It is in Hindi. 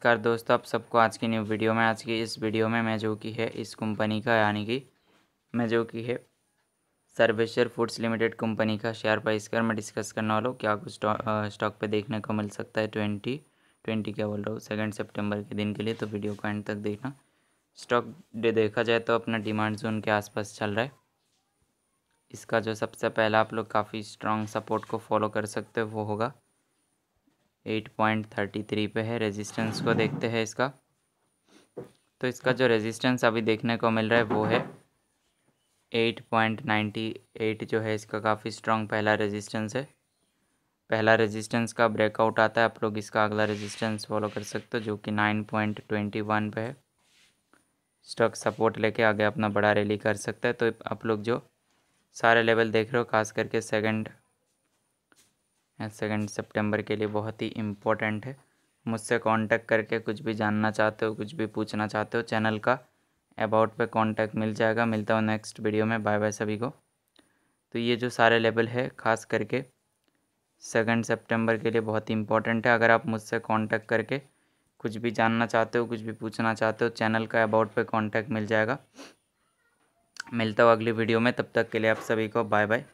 नमस्कार दोस्तों आप सबको आज की न्यू वीडियो में आज की इस वीडियो में मैं जो कि है इस कंपनी का यानी कि मैं जो कि है सर्वेश्वर फूड्स लिमिटेड कंपनी का शेयर प्राइस कर मैं डिस्कस करने वाला हूँ क्या कुछ स्टॉक पे देखने को मिल सकता है ट्वेंटी ट्वेंटी क्या बोल रहा हूँ सेकेंड सेप्टेम्बर के दिन के लिए तो वीडियो को एंड तक देखना स्टॉक डे देखा जाए तो अपना डिमांड जोन के आसपास चल रहा है इसका जो सबसे पहला आप लोग काफ़ी स्ट्रॉन्ग सपोर्ट को फॉलो कर सकते हो वो होगा एट पॉइंट थर्टी थ्री पे है रेजिस्टेंस को देखते हैं इसका तो इसका जो रेजिस्टेंस अभी देखने को मिल रहा है वो है एट पॉइंट नाइन्टी एट जो है इसका काफ़ी स्ट्रॉन्ग पहला रेजिस्टेंस है पहला रेजिस्टेंस का ब्रेकआउट आता है आप लोग इसका अगला रेजिस्टेंस फॉलो कर सकते हो जो कि नाइन पॉइंट ट्वेंटी वन पे है स्टॉक सपोर्ट लेके आगे अपना बड़ा रैली कर सकता है तो आप लोग जो सारे लेवल देख रहे हो खास करके सेकंड सेकेंड सितंबर के लिए बहुत ही इम्पोर्टेंट है मुझसे कांटेक्ट करके कुछ भी जानना चाहते हो कुछ भी पूछना चाहते हो चैनल का अबाउट पे कांटेक्ट मिल जाएगा मिलता हूँ नेक्स्ट वीडियो में बाय बाय सभी को तो ये जो सारे लेवल है ख़ास करके सेकेंड सितंबर के लिए बहुत ही इम्पोर्टेंट है अगर आप मुझसे कॉन्टैक्ट करके कुछ भी जानना चाहते हो कुछ भी पूछना चाहते हो चैनल का अबाउट पर कॉन्टैक्ट मिल जाएगा मिलता हूँ अगली वीडियो में तब तक के लिए आप सभी को बाय बाय